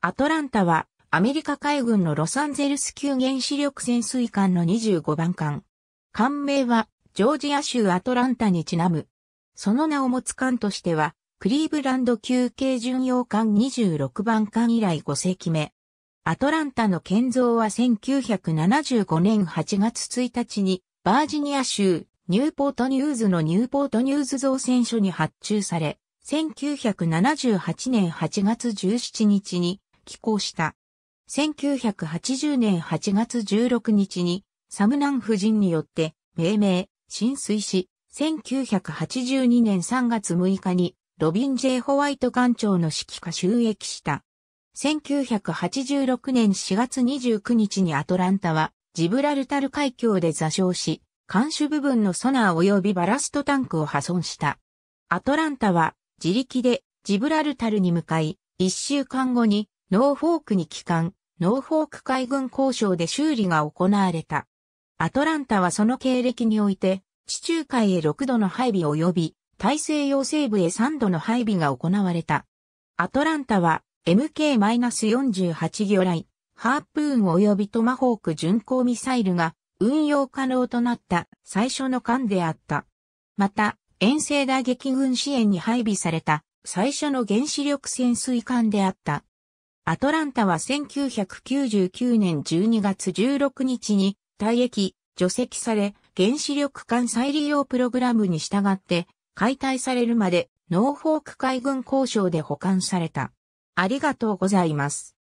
アトランタはアメリカ海軍のロサンゼルス級原子力潜水艦の25番艦。艦名はジョージア州アトランタにちなむ。その名を持つ艦としてはクリーブランド級軽巡洋艦26番艦以来5世紀目。アトランタの建造は1975年8月1日にバージニア州ニューポートニューズのニューポートニューズ造船所に発注され、1978年8月17日に寄港した。1980年8月16日に、サムナン夫人によって命名、浸水し、1982年3月6日にロビン・ジェイホワイト艦長の指揮下収益した。1986年4月29日にアトランタはジブラルタル海峡で座礁し、艦首部分のソナー及びバラストタンクを破損した。アトランタは自力でジブラルタルに向かい、1週間後にノーフォークに帰還、ノーフォーク海軍交渉で修理が行われた。アトランタはその経歴において、地中海へ6度の配備及び、大西洋西部へ3度の配備が行われた。アトランタは、MK-48 魚雷、ハープーン及びトマホーク巡航ミサイルが運用可能となった最初の艦であった。また、遠征打撃軍支援に配備された最初の原子力潜水艦であった。アトランタは1999年12月16日に退役、除籍され、原子力艦再利用プログラムに従って解体されるまでノーフォーク海軍交渉で保管された。ありがとうございます。